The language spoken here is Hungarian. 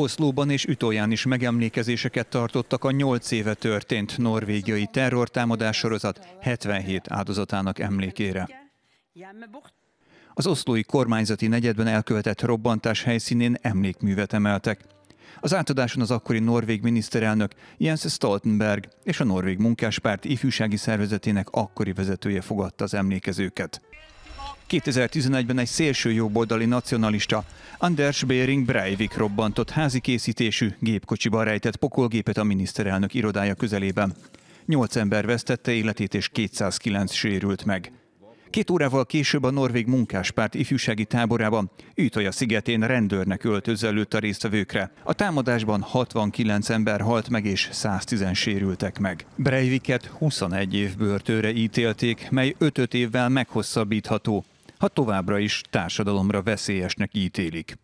Oszlóban és Ütóján is megemlékezéseket tartottak a 8 éve történt norvégiai terrortámadás sorozat 77 áldozatának emlékére. Az oszlói kormányzati negyedben elkövetett robbantás helyszínén emlékművet emeltek. Az átadáson az akkori norvég miniszterelnök Jens Stoltenberg és a norvég munkáspárt ifjúsági szervezetének akkori vezetője fogadta az emlékezőket. 2011-ben egy szélső jobboldali nacionalista Anders Bering Breivik robbantott házi készítésű gépkocsiban rejtett pokolgépet a miniszterelnök irodája közelében. Nyolc ember vesztette életét és 209 sérült meg. Két órával később a Norvég munkáspárt ifjúsági táborában a szigetén rendőrnek öltözzelőtt a résztvevőkre. A támadásban 69 ember halt meg és 110 sérültek meg. Breiviket 21 év börtőre ítélték, mely 5, -5 évvel meghosszabbítható ha továbbra is társadalomra veszélyesnek ítélik.